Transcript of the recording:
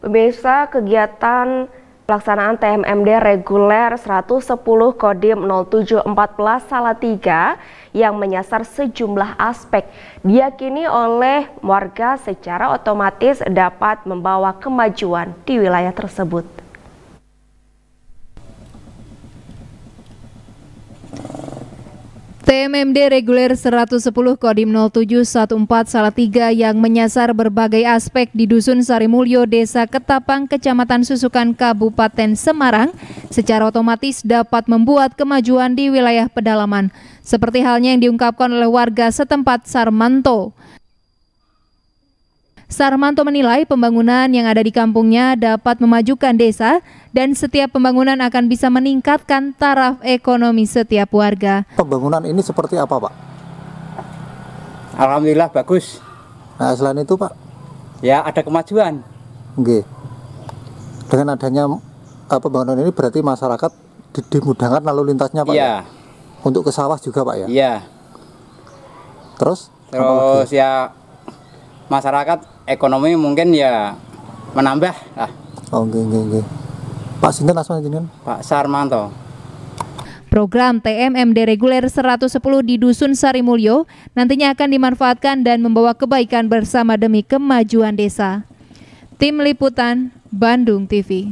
Pemirsa, kegiatan pelaksanaan TMMD reguler 110 Kodim 0714 Salatiga yang menyasar sejumlah aspek diyakini oleh warga secara otomatis dapat membawa kemajuan di wilayah tersebut. TMMD Reguler 110 Kodim 0714 Salatiga yang menyasar berbagai aspek di Dusun Sarimulyo, Desa Ketapang, Kecamatan Susukan, Kabupaten Semarang, secara otomatis dapat membuat kemajuan di wilayah pedalaman, seperti halnya yang diungkapkan oleh warga setempat Sarmanto. Sarmanto menilai pembangunan yang ada di kampungnya dapat memajukan desa dan setiap pembangunan akan bisa meningkatkan taraf ekonomi setiap warga. Pembangunan ini seperti apa, Pak? Alhamdulillah bagus. Nah, selain itu, Pak? Ya, ada kemajuan. Oke. Dengan adanya uh, pembangunan ini berarti masyarakat dimudahkan lalu lintasnya, Pak? Ya? Iya. Ya? Untuk ke sawah juga, Pak ya? Iya. Terus? Terus ya masyarakat ekonomi mungkin ya menambah lah. Oh, okay, okay, okay. Pak Sinten aja kan Pak Sarmanto. Program TMMD Reguler 110 di Dusun Sarimulyo nantinya akan dimanfaatkan dan membawa kebaikan bersama demi kemajuan desa. Tim Liputan, Bandung TV.